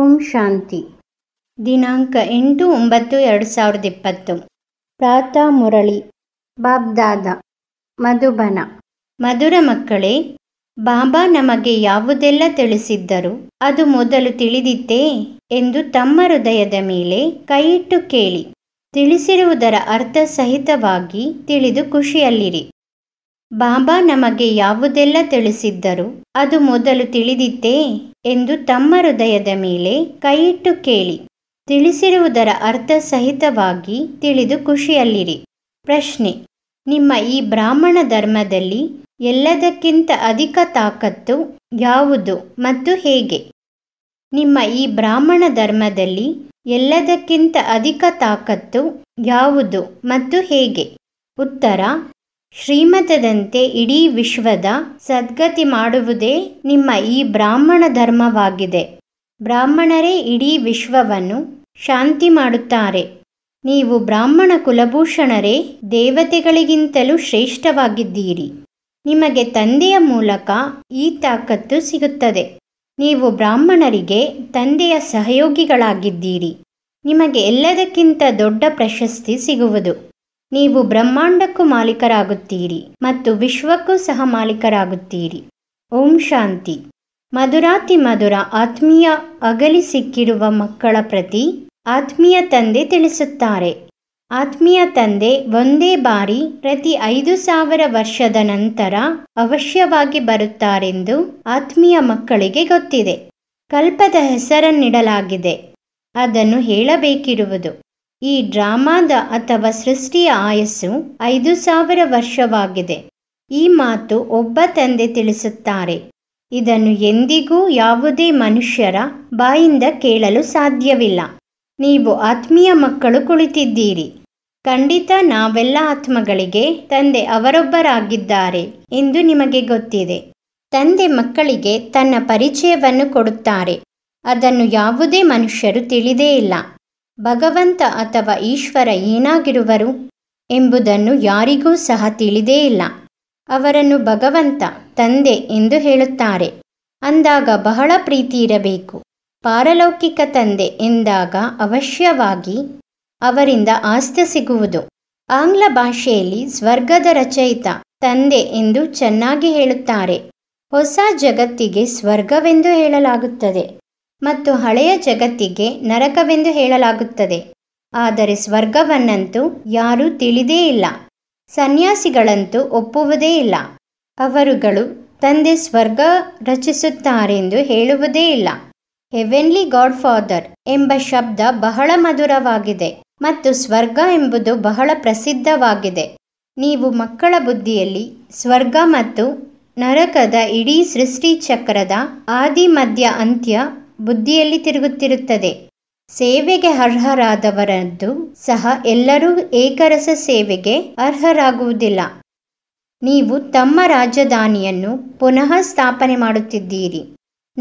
ಓಂ ಶಾಂತಿ ದಿನಾಂಕ ಎಂಟು ಒಂಬತ್ತು ಎರಡು ಸಾವಿರದ ಇಪ್ಪತ್ತು ಪ್ರಾತಃ ಮುರಳಿ ಬಾಬ್ದಾದ ಮಧುಬನ ಮಧುರ ಮಕ್ಕಳೇ ಬಾಬಾ ನಮಗೆ ಯಾವುದೆಲ್ಲ ತಿಳಿಸಿದ್ದರು ಅದು ಮೊದಲು ತಿಳಿದಿತ್ತೇ ಎಂದು ತಮ್ಮ ಹೃದಯದ ಮೇಲೆ ಕೈಯಿಟ್ಟು ಕೇಳಿ ತಿಳಿಸಿರುವುದರ ಅರ್ಥ ಸಹಿತವಾಗಿ ತಿಳಿದು ಖುಷಿಯಲ್ಲಿರಿ ಬಾಬಾ ನಮಗೆ ಯಾವುದೆಲ್ಲ ತಿಳಿಸಿದ್ದರು ಅದು ಮೊದಲು ತಿಳಿದಿತ್ತೇ ಎಂದು ತಮ್ಮ ಹೃದಯದ ಮೇಲೆ ಕೈಯಿಟ್ಟು ಕೇಳಿ ತಿಳಿಸಿರುವುದರ ಅರ್ಥ ಸಹಿತವಾಗಿ ತಿಳಿದು ಖುಷಿಯಲ್ಲಿರಿ ಪ್ರಶ್ನೆ ನಿಮ್ಮ ಈ ಬ್ರಾಹ್ಮಣ ಧರ್ಮದಲ್ಲಿ ಎಲ್ಲದಕ್ಕಿಂತ ಅಧಿಕ ತಾಕತ್ತು ಯಾವುದು ಮತ್ತು ಹೇಗೆ ನಿಮ್ಮ ಈ ಬ್ರಾಹ್ಮಣ ಧರ್ಮದಲ್ಲಿ ಎಲ್ಲದಕ್ಕಿಂತ ಅಧಿಕ ತಾಕತ್ತು ಯಾವುದು ಮತ್ತು ಹೇಗೆ ಉತ್ತರ ಶ್ರೀಮತದಂತೆ ಇಡೀ ವಿಶ್ವದ ಸದ್ಗತಿ ಮಾಡುವುದೇ ನಿಮ್ಮ ಈ ಬ್ರಾಹ್ಮಣ ಧರ್ಮವಾಗಿದೆ ಬ್ರಾಹ್ಮಣರೇ ಇಡೀ ವಿಶ್ವವನ್ನು ಶಾಂತಿ ಮಾಡುತ್ತಾರೆ ನೀವು ಬ್ರಾಹ್ಮಣ ಕುಲಭೂಷಣರೇ ದೇವತೆಗಳಿಗಿಂತಲೂ ಶ್ರೇಷ್ಠವಾಗಿದ್ದೀರಿ ನಿಮಗೆ ತಂದೆಯ ಮೂಲಕ ಈ ತಾಕತ್ತು ಸಿಗುತ್ತದೆ ನೀವು ಬ್ರಾಹ್ಮಣರಿಗೆ ತಂದೆಯ ಸಹಯೋಗಿಗಳಾಗಿದ್ದೀರಿ ನಿಮಗೆ ಎಲ್ಲದಕ್ಕಿಂತ ದೊಡ್ಡ ಪ್ರಶಸ್ತಿ ಸಿಗುವುದು ನೀವು ಬ್ರಹ್ಮಾಂಡಕ್ಕೂ ಮಾಲೀಕರಾಗುತ್ತೀರಿ ಮತ್ತು ವಿಶ್ವಕ್ಕೂ ಸಹ ಮಾಲೀಕರಾಗುತ್ತೀರಿ ಓಂ ಶಾಂತಿ ಮಧುರಾತಿ ಮಧುರ ಆತ್ಮೀಯ ಅಗಲಿ ಸಿಕ್ಕಿರುವ ಮಕ್ಕಳ ಪ್ರತಿ ಆತ್ಮೀಯ ತಂದೆ ತಿಳಿಸುತ್ತಾರೆ ಆತ್ಮೀಯ ತಂದೆ ಒಂದೇ ಬಾರಿ ಪ್ರತಿ ಐದು ಸಾವಿರ ವರ್ಷದ ನಂತರ ಅವಶ್ಯವಾಗಿ ಬರುತ್ತಾರೆಂದು ಆತ್ಮೀಯ ಮಕ್ಕಳಿಗೆ ಗೊತ್ತಿದೆ ಕಲ್ಪದ ಹೆಸರನ್ನಿಡಲಾಗಿದೆ ಅದನ್ನು ಹೇಳಬೇಕಿರುವುದು ಈ ಡ್ರಾಮಾದ ಅಥವಾ ಸೃಷ್ಟಿಯ ಆಯಸ್ಸು ಐದು ಸಾವಿರ ವರ್ಷವಾಗಿದೆ ಈ ಮಾತು ಒಬ್ಬ ತಂದೆ ತಿಳಿಸುತ್ತಾರೆ ಇದನ್ನು ಎಂದಿಗೂ ಯಾವುದೇ ಮನುಷ್ಯರ ಬಾಯಿಂದ ಕೇಳಲು ಸಾಧ್ಯವಿಲ್ಲ ನೀವು ಆತ್ಮೀಯ ಮಕ್ಕಳು ಕುಳಿತಿದ್ದೀರಿ ಖಂಡಿತ ನಾವೆಲ್ಲ ಆತ್ಮಗಳಿಗೆ ತಂದೆ ಅವರೊಬ್ಬರಾಗಿದ್ದಾರೆ ಎಂದು ನಿಮಗೆ ಗೊತ್ತಿದೆ ತಂದೆ ಮಕ್ಕಳಿಗೆ ತನ್ನ ಪರಿಚಯವನ್ನು ಕೊಡುತ್ತಾರೆ ಅದನ್ನು ಯಾವುದೇ ಮನುಷ್ಯರು ತಿಳಿದೇ ಇಲ್ಲ ಭಗವಂತ ಅಥವಾ ಈಶ್ವರ ಏನಾಗಿರುವರು ಎಂಬುದನ್ನು ಯಾರಿಗೂ ಸಹ ತಿಳಿದೇ ಇಲ್ಲ ಅವರನ್ನು ಭಗವಂತ ತಂದೆ ಎಂದು ಹೇಳುತ್ತಾರೆ ಅಂದಾಗ ಬಹಳ ಪ್ರೀತಿ ಇರಬೇಕು ಪಾರಲೌಕಿಕ ತಂದೆ ಎಂದಾಗ ಅವಶ್ಯವಾಗಿ ಅವರಿಂದ ಆಸ್ತಿ ಸಿಗುವುದು ಆಂಗ್ಲ ಭಾಷೆಯಲ್ಲಿ ಸ್ವರ್ಗದ ರಚಯಿತ ತಂದೆ ಎಂದು ಚೆನ್ನಾಗಿ ಹೇಳುತ್ತಾರೆ ಹೊಸ ಜಗತ್ತಿಗೆ ಸ್ವರ್ಗವೆಂದು ಹೇಳಲಾಗುತ್ತದೆ ಮತ್ತು ಹಳೆಯ ಜಗತ್ತಿಗೆ ನರಕವೆಂದು ಹೇಳಲಾಗುತ್ತದೆ ಆದರೆ ಸ್ವರ್ಗವನ್ನಂತೂ ಯಾರೂ ತಿಳಿದೇ ಇಲ್ಲ ಸನ್ಯಾಸಿಗಳಂತೂ ಒಪ್ಪುವುದೇ ಇಲ್ಲ ಅವರುಗಳು ತಂದೆ ಸ್ವರ್ಗ ರಚಿಸುತ್ತಾರೆಂದು ಹೇಳುವುದೇ ಇಲ್ಲ ಹೆವೆನ್ಲಿ ಗಾಡ್ ಫಾದರ್ ಎಂಬ ಶಬ್ದ ಬಹಳ ಮಧುರವಾಗಿದೆ ಮತ್ತು ಸ್ವರ್ಗ ಎಂಬುದು ಬಹಳ ಪ್ರಸಿದ್ಧವಾಗಿದೆ ನೀವು ಮಕ್ಕಳ ಬುದ್ಧಿಯಲ್ಲಿ ಸ್ವರ್ಗ ಮತ್ತು ನರಕದ ಇಡೀ ಸೃಷ್ಟಿ ಚಕ್ರದ ಆದಿ ಮಧ್ಯ ಅಂತ್ಯ ಬುದ್ಧಿಯಲ್ಲಿ ತಿರುಗುತ್ತಿರುತ್ತದೆ ಸೇವೆಗೆ ಅರ್ಹರಾದವರದ್ದು ಸಹ ಎಲ್ಲರೂ ಏಕರಸ ಸೇವೆಗೆ ಅರ್ಹರಾಗುವುದಿಲ್ಲ ನೀವು ತಮ್ಮ ರಾಜಧಾನಿಯನ್ನು ಪುನಃ ಸ್ಥಾಪನೆ ಮಾಡುತ್ತಿದ್ದೀರಿ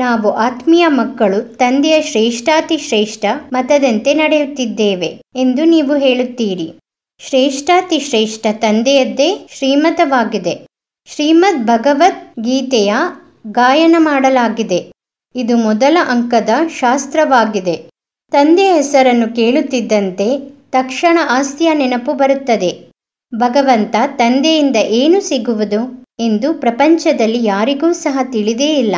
ನಾವು ಆತ್ಮೀಯ ಮಕ್ಕಳು ತಂದೆಯ ಶ್ರೇಷ್ಠಾತಿ ಶ್ರೇಷ್ಠ ಮತದಂತೆ ನಡೆಯುತ್ತಿದ್ದೇವೆ ಎಂದು ನೀವು ಹೇಳುತ್ತೀರಿ ಶ್ರೇಷ್ಠಾತಿ ಶ್ರೇಷ್ಠ ತಂದೆಯದ್ದೇ ಶ್ರೀಮತವಾಗಿದೆ ಶ್ರೀಮದ್ ಭಗವದ್ಗೀತೆಯ ಗಾಯನ ಮಾಡಲಾಗಿದೆ ಇದು ಮೊದಲ ಅಂಕದ ಶಾಸ್ತ್ರವಾಗಿದೆ ತಂದೆಯ ಹೆಸರನ್ನು ಕೇಳುತ್ತಿದ್ದಂತೆ ತಕ್ಷಣ ಆಸ್ತಿಯ ನೆನಪು ಬರುತ್ತದೆ ಭಗವಂತ ತಂದೆಯಿಂದ ಏನು ಸಿಗುವುದು ಎಂದು ಪ್ರಪಂಚದಲ್ಲಿ ಯಾರಿಗೂ ಸಹ ತಿಳಿದೇ ಇಲ್ಲ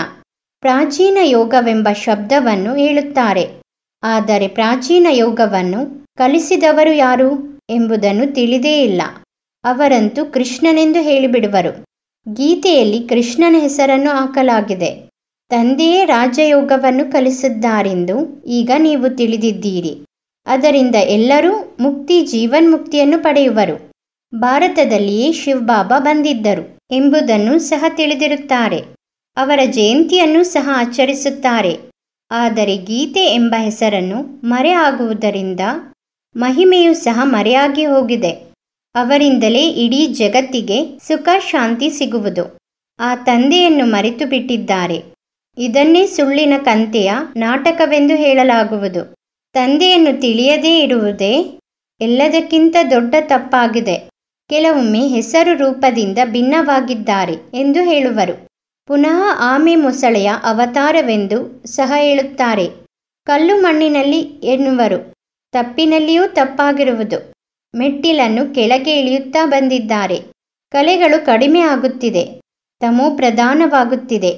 ಪ್ರಾಚೀನ ಯೋಗವೆಂಬ ಶಬ್ದವನ್ನು ಹೇಳುತ್ತಾರೆ ಆದರೆ ಪ್ರಾಚೀನ ಯೋಗವನ್ನು ಕಲಿಸಿದವರು ಯಾರು ಎಂಬುದನ್ನು ತಿಳಿದೇ ಇಲ್ಲ ಅವರಂತೂ ಕೃಷ್ಣನೆಂದು ಹೇಳಿಬಿಡುವರು ಗೀತೆಯಲ್ಲಿ ಕೃಷ್ಣನ ಹೆಸರನ್ನು ಹಾಕಲಾಗಿದೆ ತಂದೆಯೇ ರಾಜಯೋಗವನ್ನು ಕಲಿಸಿದ್ದಾರೆಂದು ಈಗ ನೀವು ತಿಳಿದಿದ್ದೀರಿ ಅದರಿಂದ ಎಲ್ಲರೂ ಮುಕ್ತಿ ಜೀವನ್ಮುಕ್ತಿಯನ್ನು ಪಡೆಯುವರು ಭಾರತದಲ್ಲಿಯೇ ಶಿವಬಾಬಾ ಬಂದಿದ್ದರು ಎಂಬುದನ್ನು ಸಹ ತಿಳಿದಿರುತ್ತಾರೆ ಅವರ ಜಯಂತಿಯನ್ನು ಸಹ ಆಚರಿಸುತ್ತಾರೆ ಆದರೆ ಗೀತೆ ಎಂಬ ಹೆಸರನ್ನು ಮರೆಯಾಗುವುದರಿಂದ ಮಹಿಮೆಯು ಸಹ ಮರೆಯಾಗಿ ಹೋಗಿದೆ ಅವರಿಂದಲೇ ಇಡೀ ಜಗತ್ತಿಗೆ ಸುಖ ಶಾಂತಿ ಸಿಗುವುದು ಆ ತಂದೆಯನ್ನು ಮರೆತು ಬಿಟ್ಟಿದ್ದಾರೆ ಇದನ್ನೇ ಸುಳ್ಳಿನ ಕಂತೆಯ ನಾಟಕವೆಂದು ಹೇಳಲಾಗುವುದು ತಂದೆಯನ್ನು ತಿಳಿಯದೇ ಇರುವುದೇ ಎಲ್ಲದಕ್ಕಿಂತ ದೊಡ್ಡ ತಪ್ಪಾಗಿದೆ ಕೆಲವೊಮ್ಮೆ ಹೆಸರು ರೂಪದಿಂದ ಭಿನ್ನವಾಗಿದ್ದಾರೆ ಎಂದು ಹೇಳುವರು ಪುನಃ ಆಮೆ ಮೊಸಳೆಯ ಅವತಾರವೆಂದು ಸಹ ಹೇಳುತ್ತಾರೆ ಕಲ್ಲು ಮಣ್ಣಿನಲ್ಲಿ ಎನ್ನುವರು ತಪ್ಪಿನಲ್ಲಿಯೂ ತಪ್ಪಾಗಿರುವುದು ಮೆಟ್ಟಿಲನ್ನು ಕೆಳಗೆ ಇಳಿಯುತ್ತಾ ಬಂದಿದ್ದಾರೆ ಕಲೆಗಳು ಕಡಿಮೆ ಆಗುತ್ತಿದೆ ತಮೋ ಪ್ರಧಾನವಾಗುತ್ತಿದೆ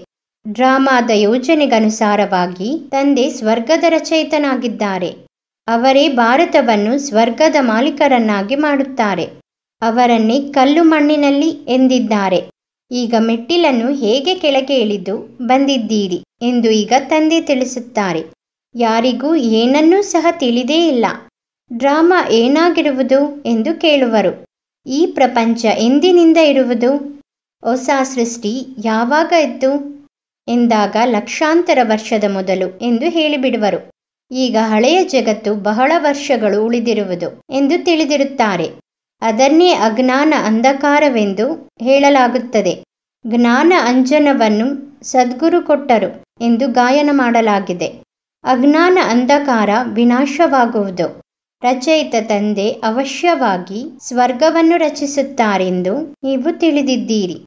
ಡ್ರಾಮಾದ ಯೋಜನೆಗನುಸಾರವಾಗಿ ತಂದೆ ಸ್ವರ್ಗದ ರಚಯಿತನಾಗಿದ್ದಾರೆ ಅವರೇ ಭಾರತವನ್ನು ಸ್ವರ್ಗದ ಮಾಲೀಕರನ್ನಾಗಿ ಮಾಡುತ್ತಾರೆ ಅವರನ್ನೇ ಕಲ್ಲು ಮಣ್ಣಿನಲ್ಲಿ ಎಂದಿದ್ದಾರೆ ಈಗ ಮೆಟ್ಟಿಲನ್ನು ಹೇಗೆ ಕೆಳಗೆ ಇಳಿದು ಬಂದಿದ್ದೀರಿ ಎಂದು ಈಗ ತಂದೆ ತಿಳಿಸುತ್ತಾರೆ ಯಾರಿಗೂ ಏನನ್ನೂ ಸಹ ತಿಳಿದೇ ಇಲ್ಲ ಡ್ರಾಮಾ ಏನಾಗಿರುವುದು ಎಂದು ಕೇಳುವರು ಈ ಪ್ರಪಂಚ ಎಂದಿನಿಂದ ಇರುವುದು ಹೊಸ ಸೃಷ್ಟಿ ಯಾವಾಗ ಇತ್ತು ಎಂದಾಗ ಲಕ್ಷಾಂತರ ವರ್ಷದ ಮೊದಲು ಎಂದು ಹೇಳಿಬಿಡುವರು ಈಗ ಹಳೆಯ ಜಗತ್ತು ಬಹಳ ವರ್ಷಗಳು ಉಳಿದಿರುವುದು ಎಂದು ತಿಳಿದಿರುತ್ತಾರೆ ಅದನ್ನೇ ಅಜ್ಞಾನ ಅಂಧಕಾರವೆಂದು ಹೇಳಲಾಗುತ್ತದೆ ಜ್ಞಾನ ಅಂಜನವನ್ನು ಸದ್ಗುರು ಕೊಟ್ಟರು ಎಂದು ಗಾಯನ ಮಾಡಲಾಗಿದೆ ಅಜ್ಞಾನ ಅಂಧಕಾರ ವಿನಾಶವಾಗುವುದು ರಚಯಿತ ತಂದೆ ಅವಶ್ಯವಾಗಿ ಸ್ವರ್ಗವನ್ನು ರಚಿಸುತ್ತಾರೆಂದು ನೀವು ತಿಳಿದಿದ್ದೀರಿ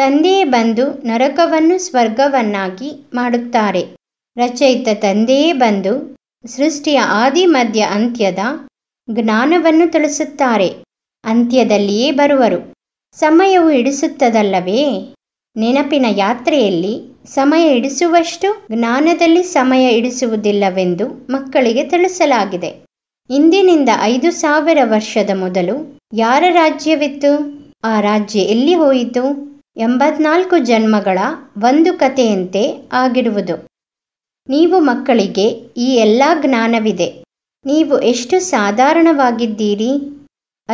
ತಂದೆಯೇ ಬಂದು ನರಕವನ್ನು ಸ್ವರ್ಗವನ್ನಾಗಿ ಮಾಡುತ್ತಾರೆ ರಚಯಿತ ತಂದೆಯೇ ಬಂದು ಸೃಷ್ಟಿಯ ಆದಿ ಮಧ್ಯ ಅಂತ್ಯದ ಜ್ಞಾನವನ್ನು ತಿಳಿಸುತ್ತಾರೆ ಅಂತ್ಯದಲ್ಲಿಯೇ ಬರುವರು ಸಮಯವು ಇಡಿಸುತ್ತದಲ್ಲವೇ ನೆನಪಿನ ಯಾತ್ರೆಯಲ್ಲಿ ಸಮಯ ಇಡಿಸುವಷ್ಟು ಜ್ಞಾನದಲ್ಲಿ ಸಮಯ ಇಡಿಸುವುದಿಲ್ಲವೆಂದು ಮಕ್ಕಳಿಗೆ ತಿಳಿಸಲಾಗಿದೆ ಇಂದಿನಿಂದ ಐದು ಸಾವಿರ ವರ್ಷದ ಮೊದಲು ಯಾರ ರಾಜ್ಯವಿತ್ತು ಆ ರಾಜ್ಯ ಎಲ್ಲಿ ಹೋಯಿತು ಎಂಬತ್ನಾಲ್ಕು ಜನ್ಮಗಳ ಒಂದು ಕಥೆಯಂತೆ ಆಗಿರುವುದು ನೀವು ಮಕ್ಕಳಿಗೆ ಈ ಎಲ್ಲ ಜ್ಞಾನವಿದೆ ನೀವು ಎಷ್ಟು ಸಾಧಾರಣವಾಗಿದ್ದೀರಿ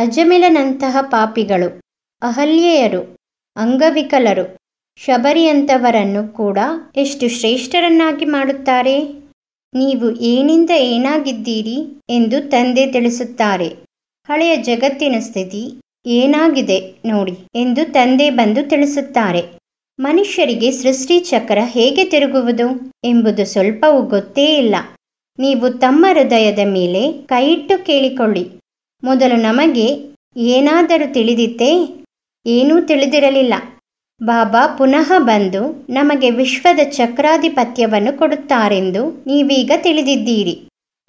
ಅಜಮಿಲನಂತಹ ಪಾಪಿಗಳು ಅಹಲ್ಯೆಯರು ಅಂಗವಿಕಲರು ಶಬರಿಯಂಥವರನ್ನು ಕೂಡ ಎಷ್ಟು ಶ್ರೇಷ್ಠರನ್ನಾಗಿ ಮಾಡುತ್ತಾರೆ ನೀವು ಏನಿಂದ ಏನಾಗಿದ್ದೀರಿ ಎಂದು ತಂದೆ ತಿಳಿಸುತ್ತಾರೆ ಹಳೆಯ ಜಗತ್ತಿನ ಸ್ಥಿತಿ ಏನಾಗಿದೆ ನೋಡಿ ಎಂದು ತಂದೆ ಬಂದು ತಿಳಿಸುತ್ತಾರೆ ಮನುಷ್ಯರಿಗೆ ಸೃಷ್ಟಿ ಚಕ್ರ ಹೇಗೆ ತಿರುಗುವುದು ಎಂಬುದು ಸ್ವಲ್ಪವೂ ಗೊತ್ತೇ ಇಲ್ಲ ನೀವು ತಮ್ಮ ಹೃದಯದ ಮೇಲೆ ಕೈಯಿಟ್ಟು ಕೇಳಿಕೊಳ್ಳಿ ಮೊದಲು ನಮಗೆ ಏನಾದರೂ ತಿಳಿದಿತ್ತೇ ಏನೂ ತಿಳಿದಿರಲಿಲ್ಲ ಬಾಬಾ ಪುನಃ ಬಂದು ನಮಗೆ ವಿಶ್ವದ ಚಕ್ರಾಧಿಪತ್ಯವನ್ನು ಕೊಡುತ್ತಾರೆಂದು ನೀವೀಗ ತಿಳಿದಿದ್ದೀರಿ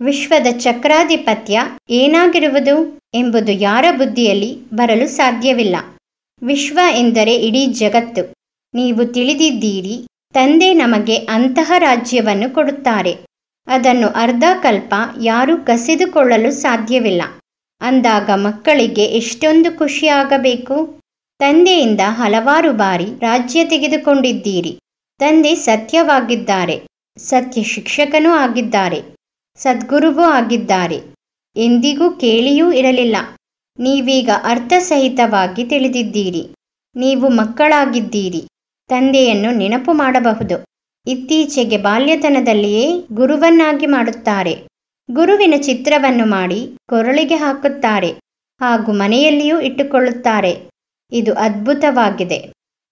ವಿಶ್ವದ ಚಕ್ರಾಧಿಪತ್ಯ ಏನಾಗಿರುವುದು ಎಂಬುದು ಯಾರ ಬುದ್ಧಿಯಲ್ಲಿ ಬರಲು ಸಾಧ್ಯವಿಲ್ಲ ವಿಶ್ವ ಎಂದರೆ ಇಡೀ ಜಗತ್ತು ನೀವು ತಿಳಿದಿದ್ದೀರಿ ತಂದೆ ನಮಗೆ ಅಂತಹ ರಾಜ್ಯವನ್ನು ಕೊಡುತ್ತಾರೆ ಅದನ್ನು ಅರ್ಧ ಕಲ್ಪ ಯಾರೂ ಕಸಿದುಕೊಳ್ಳಲು ಸಾಧ್ಯವಿಲ್ಲ ಅಂದಾಗ ಮಕ್ಕಳಿಗೆ ಎಷ್ಟೊಂದು ಖುಷಿಯಾಗಬೇಕು ತಂದೆಯಿಂದ ಹಲವಾರು ಬಾರಿ ರಾಜ್ಯ ತೆಗೆದುಕೊಂಡಿದ್ದೀರಿ ತಂದೆ ಸತ್ಯವಾಗಿದ್ದಾರೆ ಸತ್ಯ ಶಿಕ್ಷಕನೂ ಆಗಿದ್ದಾರೆ ಸದ್ಗುರುವೂ ಆಗಿದ್ದಾರೆ ಎಂದಿಗೂ ಕೇಳಿಯೂ ಇರಲಿಲ್ಲ ನೀವೀಗ ಅರ್ಥಸಹಿತವಾಗಿ ತಿಳಿದಿದ್ದೀರಿ ನೀವು ಮಕ್ಕಳಾಗಿದ್ದೀರಿ ತಂದೆಯನ್ನು ನೆನಪು ಮಾಡಬಹುದು ಇತ್ತೀಚೆಗೆ ಬಾಲ್ಯತನದಲ್ಲಿಯೇ ಗುರುವನ್ನಾಗಿ ಮಾಡುತ್ತಾರೆ ಗುರುವಿನ ಚಿತ್ರವನ್ನು ಮಾಡಿ ಕೊರಳಿಗೆ ಹಾಕುತ್ತಾರೆ ಹಾಗೂ ಮನೆಯಲ್ಲಿಯೂ ಇಟ್ಟುಕೊಳ್ಳುತ್ತಾರೆ ಇದು ಅದ್ಭುತವಾಗಿದೆ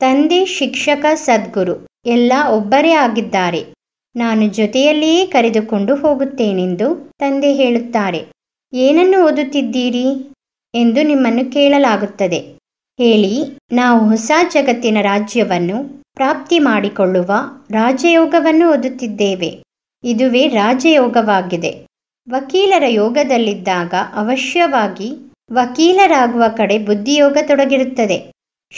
ತಂದೆ ಶಿಕ್ಷಕ ಸದ್ಗುರು ಎಲ್ಲ ಒಬ್ಬರೇ ಆಗಿದ್ದಾರೆ ನಾನು ಜೊತೆಯಲ್ಲಿಯೇ ಕರೆದುಕೊಂಡು ಹೋಗುತ್ತೇನೆಂದು ತಂದೆ ಹೇಳುತ್ತಾರೆ ಏನನ್ನು ಓದುತ್ತಿದ್ದೀರಿ ಎಂದು ನಿಮ್ಮನ್ನು ಕೇಳಲಾಗುತ್ತದೆ ಹೇಳಿ ನಾವು ಹೊಸ ಜಗತ್ತಿನ ರಾಜ್ಯವನ್ನು ಪ್ರಾಪ್ತಿ ಮಾಡಿಕೊಳ್ಳುವ ರಾಜಯೋಗವನ್ನು ಓದುತ್ತಿದ್ದೇವೆ ಇದುವೇ ರಾಜಯೋಗವಾಗಿದೆ ವಕೀಲರ ಯೋಗದಲ್ಲಿದ್ದಾಗ ಅವಶ್ಯವಾಗಿ ವಕೀಲರಾಗುವ ಕಡೆ ಬುದ್ಧಿಯೋಗ ತೊಡಗಿರುತ್ತದೆ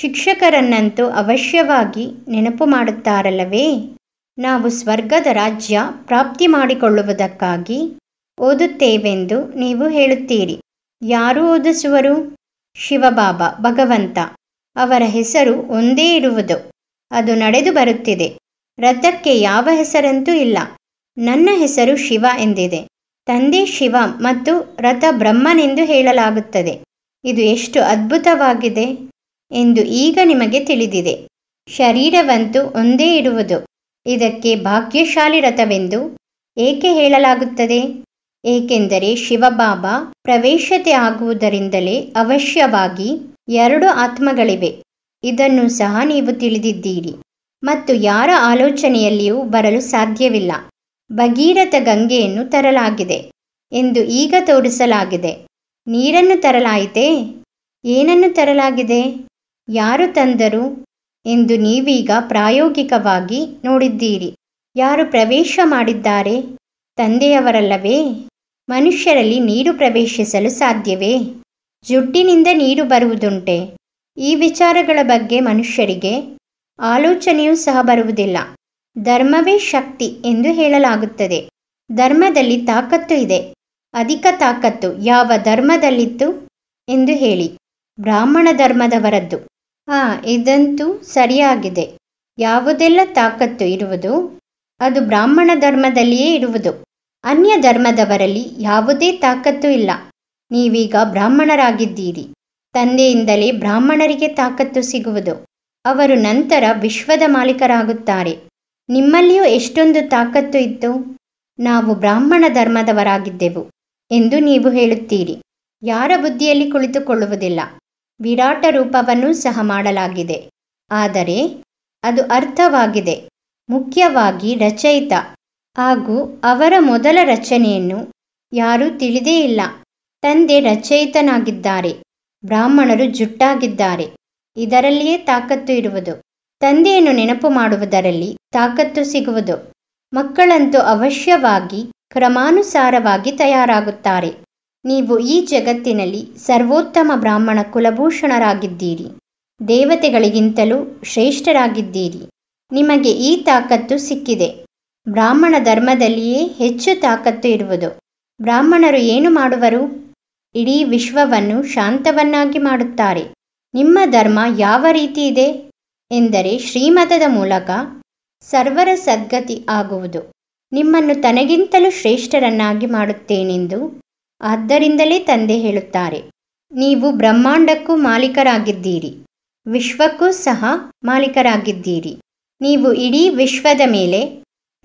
ಶಿಕ್ಷಕರನ್ನಂತೂ ಅವಶ್ಯವಾಗಿ ನೆನಪು ಮಾಡುತ್ತಾರಲ್ಲವೇ ನಾವು ಸ್ವರ್ಗದ ರಾಜ್ಯ ಪ್ರಾಪ್ತಿ ಮಾಡಿಕೊಳ್ಳುವುದಕ್ಕಾಗಿ ಓದುತ್ತೇವೆಂದು ನೀವು ಹೇಳುತ್ತೀರಿ ಯಾರು ಓದಿಸುವರು ಶಿವಬಾಬಾ ಭಗವಂತ ಅವರ ಹೆಸರು ಒಂದೇ ಇರುವುದು ಅದು ನಡೆದು ಬರುತ್ತಿದೆ ರಥಕ್ಕೆ ಯಾವ ಹೆಸರಂತೂ ಇಲ್ಲ ನನ್ನ ಹೆಸರು ಶಿವ ಎಂದಿದೆ ತಂದೆ ಶಿವ ಮತ್ತು ರಥ ಬ್ರಹ್ಮನೆಂದು ಹೇಳಲಾಗುತ್ತದೆ ಇದು ಎಷ್ಟು ಅದ್ಭುತವಾಗಿದೆ ಎಂದು ಈಗ ನಿಮಗೆ ತಿಳಿದಿದೆ ಶರೀರವಂತೂ ಒಂದೇ ಇರುವುದು ಇದಕ್ಕೆ ಭಾಗ್ಯಶಾಲಿ ರಥವೆಂದು ಏಕೆ ಹೇಳಲಾಗುತ್ತದೆ ಏಕೆಂದರೆ ಶಿವಬಾಬಾ ಪ್ರವೇಶತೆ ಆಗುವುದರಿಂದಲೇ ಅವಶ್ಯವಾಗಿ ಎರಡು ಆತ್ಮಗಳಿವೆ ಇದನ್ನು ಸಹ ನೀವು ತಿಳಿದಿದ್ದೀರಿ ಮತ್ತು ಯಾರ ಆಲೋಚನೆಯಲ್ಲಿಯೂ ಬರಲು ಸಾಧ್ಯವಿಲ್ಲ ಭಗೀರಥ ಗಂಗೆಯನ್ನು ತರಲಾಗಿದೆ ಎಂದು ಈಗ ತೋರಿಸಲಾಗಿದೆ ನೀರನ್ನು ತರಲಾಯಿತೇ ಏನನ್ನು ತರಲಾಗಿದೆ ಯಾರು ತಂದರು ಎಂದು ನೀವೀಗ ಪ್ರಾಯೋಗಿಕವಾಗಿ ನೋಡಿದ್ದೀರಿ ಯಾರು ಪ್ರವೇಶ ಮಾಡಿದ್ದಾರೆ ತಂದೆಯವರಲ್ಲವೇ ಮನುಷ್ಯರಲ್ಲಿ ನೀರು ಪ್ರವೇಶಿಸಲು ಸಾಧ್ಯವೇ ಜುಟ್ಟಿನಿಂದ ನೀರು ಬರುವುದುಂಟೆ ಈ ವಿಚಾರಗಳ ಬಗ್ಗೆ ಮನುಷ್ಯರಿಗೆ ಆಲೋಚನೆಯೂ ಸಹ ಬರುವುದಿಲ್ಲ ಧರ್ಮವೇ ಶಕ್ತಿ ಎಂದು ಹೇಳಲಾಗುತ್ತದೆ ಧರ್ಮದಲ್ಲಿ ತಾಕತ್ತು ಇದೆ ಅಧಿಕ ತಾಕತ್ತು ಯಾವ ಧರ್ಮದಲ್ಲಿತ್ತು ಎಂದು ಹೇಳಿ ಬ್ರಾಹ್ಮಣ ಧರ್ಮದವರದ್ದು ಹಾಂ ಇದಂತೂ ಸರಿಯಾಗಿದೆ ಯಾವುದೆಲ್ಲ ತಾಕತ್ತು ಇರುವುದು ಅದು ಬ್ರಾಹ್ಮಣ ಧರ್ಮದಲ್ಲಿಯೇ ಇರುವುದು ಅನ್ಯ ಧರ್ಮದವರಲ್ಲಿ ಯಾವುದೇ ತಾಕತ್ತು ಇಲ್ಲ ನೀವೀಗ ಬ್ರಾಹ್ಮಣರಾಗಿದ್ದೀರಿ ತಂದೆಯಿಂದಲೇ ಬ್ರಾಹ್ಮಣರಿಗೆ ತಾಕತ್ತು ಸಿಗುವುದು ಅವರು ನಂತರ ವಿಶ್ವದ ಮಾಲೀಕರಾಗುತ್ತಾರೆ ನಿಮ್ಮಲ್ಲಿಯೂ ಎಷ್ಟೊಂದು ತಾಕತ್ತು ಇತ್ತು ನಾವು ಬ್ರಾಹ್ಮಣ ಧರ್ಮದವರಾಗಿದ್ದೆವು ಎಂದು ನೀವು ಹೇಳುತ್ತೀರಿ ಯಾರ ಬುದ್ಧಿಯಲ್ಲಿ ಕುಳಿತುಕೊಳ್ಳುವುದಿಲ್ಲ ವಿರಾಟ ರೂಪವನ್ನು ಸಹ ಮಾಡಲಾಗಿದೆ ಆದರೆ ಅದು ಅರ್ಥವಾಗಿದೆ ಮುಖ್ಯವಾಗಿ ರಚಯಿತ ಹಾಗೂ ಅವರ ಮೊದಲ ರಚನೆಯನ್ನು ಯಾರೂ ತಿಳಿದೇ ಇಲ್ಲ ತಂದೆ ರಚಯಿತನಾಗಿದ್ದಾರೆ ಬ್ರಾಹ್ಮಣರು ಜುಟ್ಟಾಗಿದ್ದಾರೆ ಇದರಲ್ಲಿಯೇ ತಾಕತ್ತು ಇರುವುದು ತಂದೆಯನ್ನು ನೆನಪು ಮಾಡುವುದರಲ್ಲಿ ತಾಕತ್ತು ಸಿಗುವುದು ಮಕ್ಕಳಂತೂ ಅವಶ್ಯವಾಗಿ ಕ್ರಮಾನುಸಾರವಾಗಿ ತಯಾರಾಗುತ್ತಾರೆ ನೀವು ಈ ಜಗತ್ತಿನಲ್ಲಿ ಸರ್ವೋತ್ತಮ ಬ್ರಾಹ್ಮಣ ಕುಲಭೂಷಣರಾಗಿದ್ದೀರಿ ದೇವತೆಗಳಿಗಿಂತಲೂ ಶ್ರೇಷ್ಠರಾಗಿದ್ದೀರಿ ನಿಮಗೆ ಈ ತಾಕತ್ತು ಸಿಕ್ಕಿದೆ ಬ್ರಾಹ್ಮಣ ಧರ್ಮದಲ್ಲಿಯೇ ಹೆಚ್ಚು ತಾಕತ್ತು ಇರುವುದು ಬ್ರಾಹ್ಮಣರು ಏನು ಮಾಡುವರು ಇಡೀ ವಿಶ್ವವನ್ನು ಶಾಂತವನ್ನಾಗಿ ಮಾಡುತ್ತಾರೆ ನಿಮ್ಮ ಧರ್ಮ ಯಾವ ರೀತಿ ಇದೆ ಎಂದರೆ ಶ್ರೀಮತದ ಮೂಲಕ ಸರ್ವರ ಸದ್ಗತಿ ಆಗುವುದು ನಿಮ್ಮನ್ನು ತನಗಿಂತಲೂ ಶ್ರೇಷ್ಠರನ್ನಾಗಿ ಮಾಡುತ್ತೇನೆಂದು ಆದ್ದರಿಂದಲೇ ತಂದೆ ಹೇಳುತ್ತಾರೆ ನೀವು ಬ್ರಹ್ಮಾಂಡಕ್ಕೂ ಮಾಲೀಕರಾಗಿದ್ದೀರಿ ವಿಶ್ವಕ್ಕೂ ಸಹ ಮಾಲೀಕರಾಗಿದ್ದೀರಿ ನೀವು ಇಡೀ ವಿಶ್ವದ ಮೇಲೆ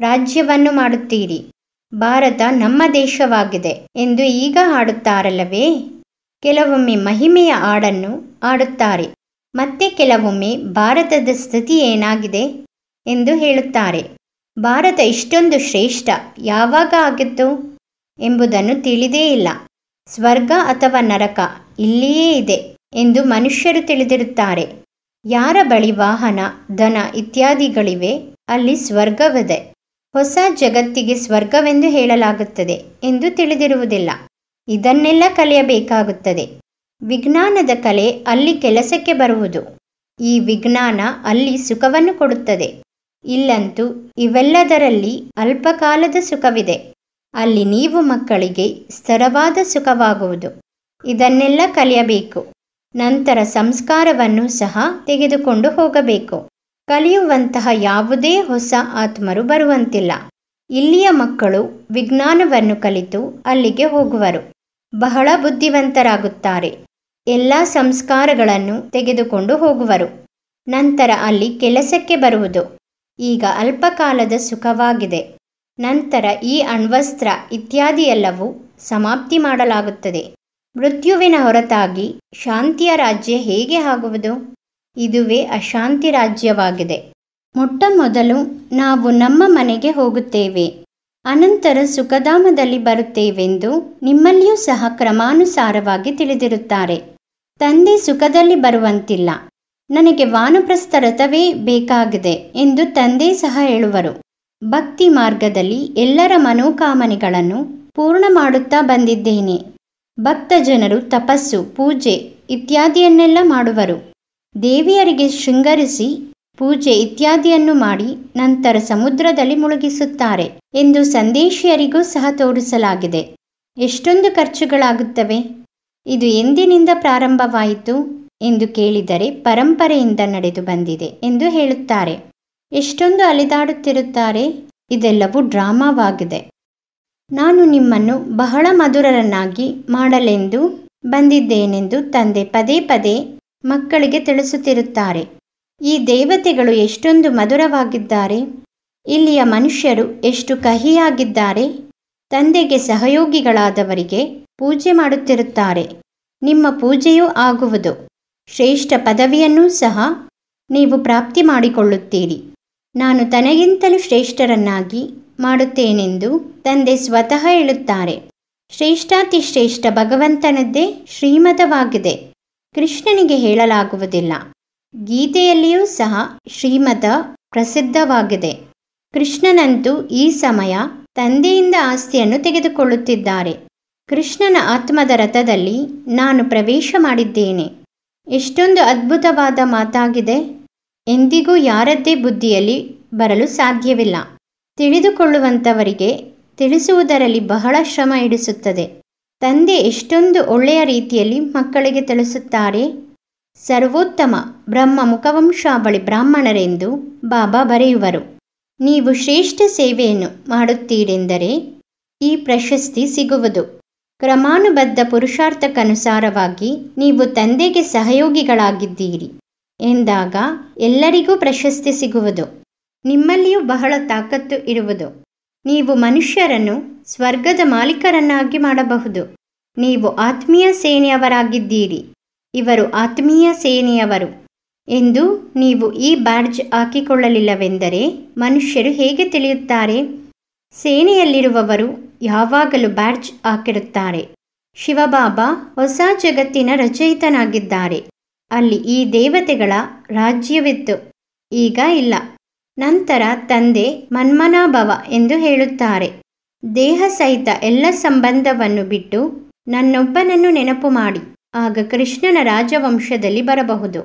ರಾಜ್ಯವನ್ನು ಮಾಡುತ್ತೀರಿ ಭಾರತ ನಮ್ಮ ದೇಶವಾಗಿದೆ ಎಂದು ಈಗ ಹಾಡುತ್ತಾರಲ್ಲವೇ ಕೆಲವೊಮ್ಮೆ ಮಹಿಮೆಯ ಹಾಡನ್ನು ಹಾಡುತ್ತಾರೆ ಮತ್ತೆ ಕೆಲವೊಮ್ಮೆ ಭಾರತದ ಸ್ಥಿತಿ ಏನಾಗಿದೆ ಎಂದು ಹೇಳುತ್ತಾರೆ ಭಾರತ ಇಷ್ಟೊಂದು ಶ್ರೇಷ್ಠ ಯಾವಾಗ ಆಗಿತ್ತು ಎಂಬುದನ್ನು ತಿಳಿದೇ ಇಲ್ಲ ಸ್ವರ್ಗ ಅಥವಾ ನರಕ ಇಲ್ಲಿಯೇ ಇದೆ ಎಂದು ಮನುಷ್ಯರು ತಿಳಿದಿರುತ್ತಾರೆ ಯಾರ ಬಳಿ ವಾಹನ ಧನ ಇತ್ಯಾದಿಗಳಿವೆ ಅಲ್ಲಿ ಸ್ವರ್ಗವಿದೆ ಹೊಸ ಜಗತ್ತಿಗೆ ಸ್ವರ್ಗವೆಂದು ಹೇಳಲಾಗುತ್ತದೆ ಎಂದು ತಿಳಿದಿರುವುದಿಲ್ಲ ಇದನ್ನೆಲ್ಲ ಕಲಿಯಬೇಕಾಗುತ್ತದೆ ವಿಜ್ಞಾನದ ಕಲೆ ಅಲ್ಲಿ ಕೆಲಸಕ್ಕೆ ಬರುವುದು ಈ ವಿಜ್ಞಾನ ಅಲ್ಲಿ ಸುಖವನ್ನು ಕೊಡುತ್ತದೆ ಇಲ್ಲಂತೂ ಇವೆಲ್ಲದರಲ್ಲಿ ಅಲ್ಪಕಾಲದ ಸುಖವಿದೆ ಅಲ್ಲಿ ನೀವು ಮಕ್ಕಳಿಗೆ ಸ್ಥಿರವಾದ ಸುಖವಾಗುವುದು ಇದನ್ನೆಲ್ಲ ಕಲಿಯಬೇಕು ನಂತರ ಸಂಸ್ಕಾರವನ್ನು ಸಹ ತೆಗೆದುಕೊಂಡು ಹೋಗಬೇಕು ಕಲಿಯುವಂತಹ ಯಾವುದೇ ಹೊಸ ಆತ್ಮರು ಬರುವಂತಿಲ್ಲ ಇಲ್ಲಿಯ ಮಕ್ಕಳು ವಿಜ್ಞಾನವನ್ನು ಕಲಿತು ಅಲ್ಲಿಗೆ ಹೋಗುವರು ಬಹಳ ಬುದ್ಧಿವಂತರಾಗುತ್ತಾರೆ ಎಲ್ಲ ಸಂಸ್ಕಾರಗಳನ್ನು ತೆಗೆದುಕೊಂಡು ಹೋಗುವರು ನಂತರ ಅಲ್ಲಿ ಕೆಲಸಕ್ಕೆ ಬರುವುದು ಈಗ ಅಲ್ಪಕಾಲದ ಸುಖವಾಗಿದೆ ನಂತರ ಈ ಅಣ್ವಸ್ತ್ರ ಇತ್ಯಾದಿಯೆಲ್ಲವೂ ಸಮಾಪ್ತಿ ಮಾಡಲಾಗುತ್ತದೆ ಮೃತ್ಯುವಿನ ಹೊರತಾಗಿ ಶಾಂತಿಯ ರಾಜ್ಯ ಹೇಗೆ ಆಗುವುದು ಇದುವೇ ಅಶಾಂತಿ ರಾಜ್ಯವಾಗಿದೆ ಮೊಟ್ಟ ಮೊದಲು ನಾವು ನಮ್ಮ ಮನೆಗೆ ಹೋಗುತ್ತೇವೆ ಅನಂತರ ಸುಖಧಾಮದಲ್ಲಿ ಬರುತ್ತೇವೆಂದು ನಿಮ್ಮಲ್ಲಿಯೂ ಸಹ ಕ್ರಮಾನುಸಾರವಾಗಿ ತಿಳಿದಿರುತ್ತಾರೆ ತಂದೆ ಸುಖದಲ್ಲಿ ಬರುವಂತಿಲ್ಲ ನನಗೆ ವಾನಪ್ರಸ್ಥ ರಥವೇ ಬೇಕಾಗಿದೆ ಎಂದು ತಂದೆ ಸಹ ಹೇಳುವರು ಭಕ್ತಿ ಮಾರ್ಗದಲ್ಲಿ ಎಲ್ಲರ ಮನೋಕಾಮನೆಗಳನ್ನು ಪೂರ್ಣ ಮಾಡುತ್ತಾ ಬಂದಿದ್ದೇನೆ ಭಕ್ತ ಜನರು ತಪಸ್ಸು ಪೂಜೆ ಇತ್ಯಾದಿಯನ್ನೆಲ್ಲ ಮಾಡುವರು ದೇವಿಯರಿಗೆ ಶೃಂಗರಿಸಿ ಪೂಜೆ ಇತ್ಯಾದಿಯನ್ನು ಮಾಡಿ ನಂತರ ಸಮುದ್ರದಲ್ಲಿ ಮುಳುಗಿಸುತ್ತಾರೆ ಎಂದು ಸಂದೇಶಿಯರಿಗೂ ಸಹ ತೋರಿಸಲಾಗಿದೆ ಎಷ್ಟೊಂದು ಖರ್ಚುಗಳಾಗುತ್ತವೆ ಇದು ಎಂದಿನಿಂದ ಪ್ರಾರಂಭವಾಯಿತು ಎಂದು ಕೇಳಿದರೆ ಪರಂಪರೆಯಿಂದ ನಡೆದು ಬಂದಿದೆ ಎಂದು ಹೇಳುತ್ತಾರೆ ಎಷ್ಟೊಂದು ಅಲಿದಾಡುತ್ತಿರುತ್ತಾರೆ ಇದೆಲ್ಲವೂ ಡ್ರಾಮಾವಾಗಿದೆ ನಾನು ನಿಮ್ಮನ್ನು ಬಹಳ ಮಧುರರನ್ನಾಗಿ ಮಾಡಲೆಂದು ಬಂದಿದ್ದೇನೆಂದು ತಂದೆ ಪದೇ ಪದೇ ಮಕ್ಕಳಿಗೆ ತಿಳಿಸುತ್ತಿರುತ್ತಾರೆ ಈ ದೇವತೆಗಳು ಎಷ್ಟೊಂದು ಮಧುರವಾಗಿದ್ದಾರೆ ಇಲ್ಲಿಯ ಮನುಷ್ಯರು ಎಷ್ಟು ಕಹಿಯಾಗಿದ್ದಾರೆ ತಂದೆಗೆ ಸಹಯೋಗಿಗಳಾದವರಿಗೆ ಪೂಜೆ ಮಾಡುತ್ತಿರುತ್ತಾರೆ ನಿಮ್ಮ ಪೂಜೆಯೂ ಆಗುವುದು ಶ್ರೇಷ್ಠ ಪದವಿಯನ್ನೂ ಸಹ ನೀವು ಪ್ರಾಪ್ತಿ ಮಾಡಿಕೊಳ್ಳುತ್ತೀರಿ ನಾನು ತನಗಿಂತಲೂ ಶ್ರೇಷ್ಠರನ್ನಾಗಿ ಮಾಡುತ್ತೇನೆಂದು ತಂದೆ ಸ್ವತಃ ಹೇಳುತ್ತಾರೆ ಶ್ರೇಷ್ಠಾತಿ ಶ್ರೇಷ್ಠ ಭಗವಂತನದ್ದೇ ಶ್ರೀಮತವಾಗಿದೆ ಕೃಷ್ಣನಿಗೆ ಹೇಳಲಾಗುವುದಿಲ್ಲ ಗೀತೆಯಲ್ಲಿಯೂ ಸಹ ಶ್ರೀಮತ ಪ್ರಸಿದ್ಧವಾಗಿದೆ ಕೃಷ್ಣನಂತೂ ಈ ಸಮಯ ತಂದೆಯಿಂದ ಆಸ್ತಿಯನ್ನು ತೆಗೆದುಕೊಳ್ಳುತ್ತಿದ್ದಾರೆ ಕೃಷ್ಣನ ಆತ್ಮದ ರಥದಲ್ಲಿ ನಾನು ಪ್ರವೇಶ ಮಾಡಿದ್ದೇನೆ ಎಷ್ಟೊಂದು ಅದ್ಭುತವಾದ ಮಾತಾಗಿದೆ ಎಂದಿಗೂ ಯಾರದ್ದೇ ಬುದ್ಧಿಯಲ್ಲಿ ಬರಲು ಸಾಧ್ಯವಿಲ್ಲ ತಿಳಿದುಕೊಳ್ಳುವಂಥವರಿಗೆ ತಿಳಿಸುವುದರಲ್ಲಿ ಬಹಳ ಶ್ರಮ ಇಡಿಸುತ್ತದೆ ತಂದೆ ಎಷ್ಟೊಂದು ಒಳ್ಳೆಯ ರೀತಿಯಲ್ಲಿ ಮಕ್ಕಳಿಗೆ ತಿಳಿಸುತ್ತಾರೆ ಸರ್ವೋತ್ತಮ ಬ್ರಹ್ಮ ಮುಖವಂಶಾವಳಿ ಬ್ರಾಹ್ಮಣರೆಂದು ಬಾಬಾ ಬರೆಯುವರು ನೀವು ಶ್ರೇಷ್ಠ ಸೇವೆಯನ್ನು ಮಾಡುತ್ತೀರೆಂದರೆ ಈ ಪ್ರಶಸ್ತಿ ಸಿಗುವುದು ಕ್ರಮಾನುಬದ್ಧ ಪುರುಷಾರ್ಥಕ್ಕನುಸಾರವಾಗಿ ನೀವು ತಂದೆಗೆ ಸಹಯೋಗಿಗಳಾಗಿದ್ದೀರಿ ಎಂದಾಗ ಎಲ್ಲರಿಗೂ ಪ್ರಶಸ್ತಿ ಸಿಗುವುದು ನಿಮ್ಮಲ್ಲಿಯೂ ಬಹಳ ತಾಕತ್ತು ಇರುವುದು ನೀವು ಮನುಷ್ಯರನ್ನು ಸ್ವರ್ಗದ ಮಾಲೀಕರನ್ನಾಗಿ ಮಾಡಬಹುದು ನೀವು ಆತ್ಮೀಯ ಸೇನೆಯವರಾಗಿದ್ದೀರಿ ಇವರು ಆತ್ಮೀಯ ಸೇನೆಯವರು ಎಂದು ನೀವು ಈ ಬ್ಯಾಡ್ಜ್ ಹಾಕಿಕೊಳ್ಳಲಿಲ್ಲವೆಂದರೆ ಮನುಷ್ಯರು ಹೇಗೆ ತಿಳಿಯುತ್ತಾರೆ ಸೇನೆಯಲ್ಲಿರುವವರು ಯಾವಾಗಲೂ ಬ್ಯಾಡ್ಜ್ ಹಾಕಿರುತ್ತಾರೆ ಶಿವಬಾಬಾ ಹೊಸ ಜಗತ್ತಿನ ರಚಯಿತನಾಗಿದ್ದಾರೆ ಅಲ್ಲಿ ಈ ದೇವತೆಗಳ ರಾಜ್ಯವಿತ್ತು ಈಗ ಇಲ್ಲ ನಂತರ ತಂದೆ ಮನ್ಮನಾಭವ ಎಂದು ಹೇಳುತ್ತಾರೆ ದೇಹ ಸಹಿತ ಎಲ್ಲ ಸಂಬಂಧವನ್ನು ಬಿಟ್ಟು ನನ್ನೊಬ್ಬನನ್ನು ನೆನಪು ಮಾಡಿ ಆಗ ಕೃಷ್ಣನ ರಾಜವಂಶದಲ್ಲಿ ಬರಬಹುದು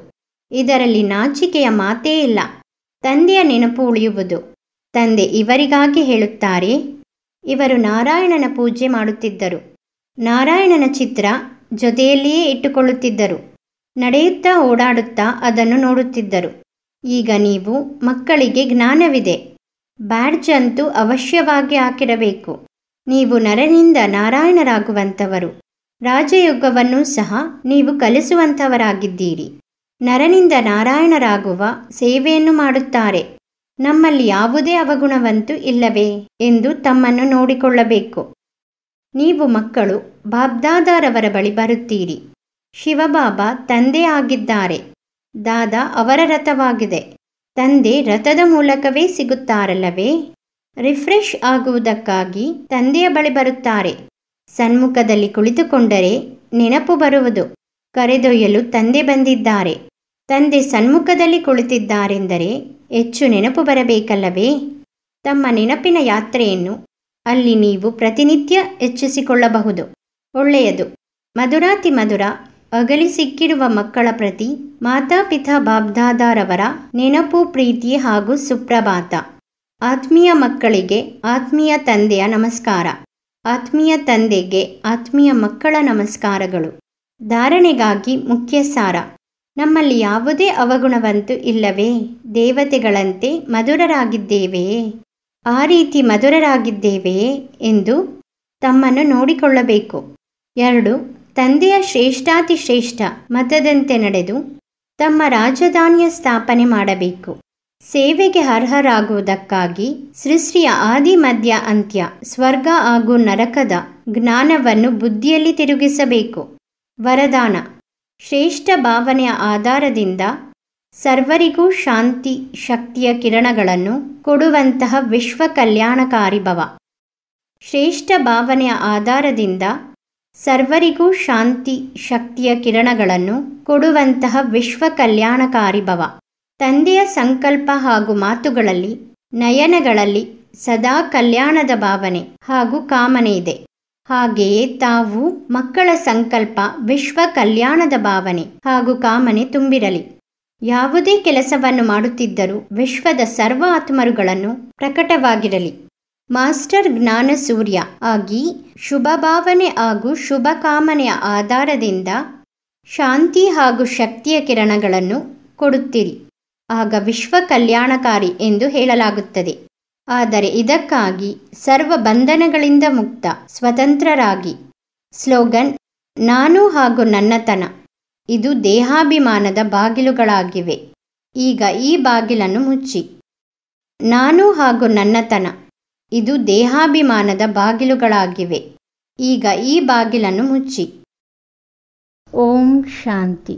ಇದರಲ್ಲಿ ನಾಚಿಕೆಯ ಮಾತೇ ಇಲ್ಲ ತಂದೆಯ ನೆನಪು ಉಳಿಯುವುದು ತಂದೆ ಇವರಿಗಾಗಿ ಹೇಳುತ್ತಾರೆ ಇವರು ನಾರಾಯಣನ ಪೂಜೆ ಮಾಡುತ್ತಿದ್ದರು ನಾರಾಯಣನ ಚಿತ್ರ ಜೊತೆಯಲ್ಲಿಯೇ ಇಟ್ಟುಕೊಳ್ಳುತ್ತಿದ್ದರು ನಡೆಯುತ್ತಾ ಓಡಾಡುತ್ತಾ ಅದನ್ನು ನೋಡುತ್ತಿದ್ದರು ಈಗ ನೀವು ಮಕ್ಕಳಿಗೆ ಜ್ಞಾನವಿದೆ ಬ್ಯಾಡ್ಜ್ ಅಂತೂ ಅವಶ್ಯವಾಗಿ ಹಾಕಿರಬೇಕು ನೀವು ನರನಿಂದ ನಾರಾಯಣರಾಗುವಂಥವರು ರಾಜಯುಗವನ್ನು ಸಹ ನೀವು ಕಲಿಸುವಂಥವರಾಗಿದ್ದೀರಿ ನರನಿಂದ ನಾರಾಯಣರಾಗುವ ಸೇವೆಯನ್ನು ಮಾಡುತ್ತಾರೆ ನಮ್ಮಲ್ಲಿ ಯಾವುದೇ ಅವಗುಣವಂತೂ ಇಲ್ಲವೇ ಎಂದು ತಮ್ಮನ್ನು ನೋಡಿಕೊಳ್ಳಬೇಕು ನೀವು ಮಕ್ಕಳು ಬಾಬ್ದಾದಾರವರ ಬಳಿ ಬರುತ್ತೀರಿ ಶಿವಬಾಬಾ ತಂದೆ ಆಗಿದ್ದಾರೆ ದಾದಾ ಅವರ ರಥವಾಗಿದೆ ತಂದೆ ರಥದ ಮೂಲಕವೇ ಸಿಗುತ್ತಾರಲ್ಲವೇ ರಿಫ್ರೆಶ್ ಆಗುವುದಕ್ಕಾಗಿ ತಂದೆಯ ಬಳಿ ಬರುತ್ತಾರೆ ಸನ್ಮುಖದಲ್ಲಿ ಕುಳಿತುಕೊಂಡರೆ ನೆನಪು ಬರುವುದು ಕರೆದೊಯ್ಯಲು ತಂದೆ ಬಂದಿದ್ದಾರೆ ತಂದೆ ಸನ್ಮುಖದಲ್ಲಿ ಕುಳಿತಿದ್ದಾರೆಂದರೆ ಹೆಚ್ಚು ನೆನಪು ಬರಬೇಕಲ್ಲವೇ ತಮ್ಮ ನೆನಪಿನ ಯಾತ್ರೆಯನ್ನು ಅಲ್ಲಿ ನೀವು ಪ್ರತಿನಿತ್ಯ ಹೆಚ್ಚಿಸಿಕೊಳ್ಳಬಹುದು ಒಳ್ಳೆಯದು ಮಧುರಾತಿ ಮಧುರ ಅಗಲಿ ಸಿಕ್ಕಿರುವ ಮಕ್ಕಳ ಪ್ರತಿ ಮಾತಾಪಿತಾ ಬಾಬ್ದಾದಾರವರ ನೆನಪು ಪ್ರೀತಿ ಹಾಗೂ ಸುಪ್ರಭಾತ ಆತ್ಮೀಯ ಮಕ್ಕಳಿಗೆ ಆತ್ಮೀಯ ತಂದೆಯ ನಮಸ್ಕಾರ ಆತ್ಮೀಯ ತಂದೆಗೆ ಆತ್ಮೀಯ ಮಕ್ಕಳ ನಮಸ್ಕಾರಗಳು ಧಾರಣೆಗಾಗಿ ಮುಖ್ಯ ಸಾರ ನಮ್ಮಲ್ಲಿ ಯಾವುದೇ ಅವಗುಣವಂತೂ ಇಲ್ಲವೇ ದೇವತೆಗಳಂತೆ ಮಧುರರಾಗಿದ್ದೇವೆಯೇ ಆ ರೀತಿ ಮಧುರರಾಗಿದ್ದೇವೆಯೇ ಎಂದು ತಮ್ಮನ್ನು ನೋಡಿಕೊಳ್ಳಬೇಕು ಎರಡು ತಂದೆಯ ಶ್ರೇಷ್ಠ ಮತದಂತೆ ನಡೆದು ತಮ್ಮ ರಾಜಧಾನಿಯ ಸ್ಥಾಪನೆ ಮಾಡಬೇಕು ಸೇವೆಗೆ ಅರ್ಹರಾಗುವುದಕ್ಕಾಗಿ ಸೃಷ್ಟಿಯ ಆದಿ ಮಧ್ಯ ಅಂತ್ಯ ಸ್ವರ್ಗ ಹಾಗೂ ನರಕದ ಜ್ಞಾನವನ್ನು ಬುದ್ಧಿಯಲ್ಲಿ ತಿರುಗಿಸಬೇಕು ವರದಾನ ಶ್ರೇಷ್ಠ ಭಾವನೆಯ ಆಧಾರದಿಂದ ಸರ್ವರಿಗೂ ಶಾಂತಿ ಶಕ್ತಿಯ ಕಿರಣಗಳನ್ನು ಕೊಡುವಂತಹ ವಿಶ್ವ ಕಲ್ಯಾಣಕಾರಿ ಭವ ಶ್ರೇಷ್ಠ ಭಾವನೆಯ ಆಧಾರದಿಂದ ಸರ್ವರಿಗೂ ಶಾಂತಿ ಶಕ್ತಿಯ ಕಿರಣಗಳನ್ನು ಕೊಡುವಂತಹ ವಿಶ್ವ ಕಲ್ಯಾಣಕಾರಿ ಭವ ತಂದೆಯ ಸಂಕಲ್ಪ ಹಾಗೂ ಮಾತುಗಳಲ್ಲಿ ನಯನಗಳಲ್ಲಿ ಸದಾ ಕಲ್ಯಾಣದ ಭಾವನೆ ಹಾಗೂ ಕಾಮನೆ ಇದೆ ಹಾಗೆಯೇ ತಾವು ಮಕ್ಕಳ ಸಂಕಲ್ಪ ವಿಶ್ವ ಕಲ್ಯಾಣದ ಭಾವನೆ ಹಾಗೂ ಕಾಮನೆ ತುಂಬಿರಲಿ ಯಾವುದೇ ಕೆಲಸವನ್ನು ಮಾಡುತ್ತಿದ್ದರೂ ವಿಶ್ವದ ಸರ್ವ ಆತ್ಮರುಗಳನ್ನು ಪ್ರಕಟವಾಗಿರಲಿ ಮಾಸ್ಟರ್ ಜ್ಞಾನ ಸೂರ್ಯ ಆಗಿ ಶುಭ ಭಾವನೆ ಹಾಗೂ ಶುಭ ಕಾಮನೆಯ ಆಧಾರದಿಂದ ಶಾಂತಿ ಹಾಗೂ ಶಕ್ತಿಯ ಕಿರಣಗಳನ್ನು ಕೊಡುತ್ತೀರಿ ಆಗ ವಿಶ್ವ ಕಲ್ಯಾಣಕಾರಿ ಎಂದು ಹೇಳಲಾಗುತ್ತದೆ ಆದರೆ ಇದಕ್ಕಾಗಿ ಸರ್ವ ಬಂಧನಗಳಿಂದ ಮುಕ್ತ ಸ್ವತಂತ್ರರಾಗಿ ಸ್ಲೋಗನ್ ನಾನು ಹಾಗೂ ನನ್ನತನ ಇದು ದೇಹಾಭಿಮಾನದ ಬಾಗಿಲುಗಳಾಗಿವೆ ಈಗ ಈ ಬಾಗಿಲನ್ನು ಮುಚ್ಚಿ ನಾನು ಹಾಗೂ ನನ್ನತನ ಇದು ದೇಹಾಭಿಮಾನದ ಬಾಗಿಲುಗಳಾಗಿವೆ ಈಗ ಈ ಬಾಗಿಲನ್ನು ಮುಚ್ಚಿ ಓಂ ಶಾಂತಿ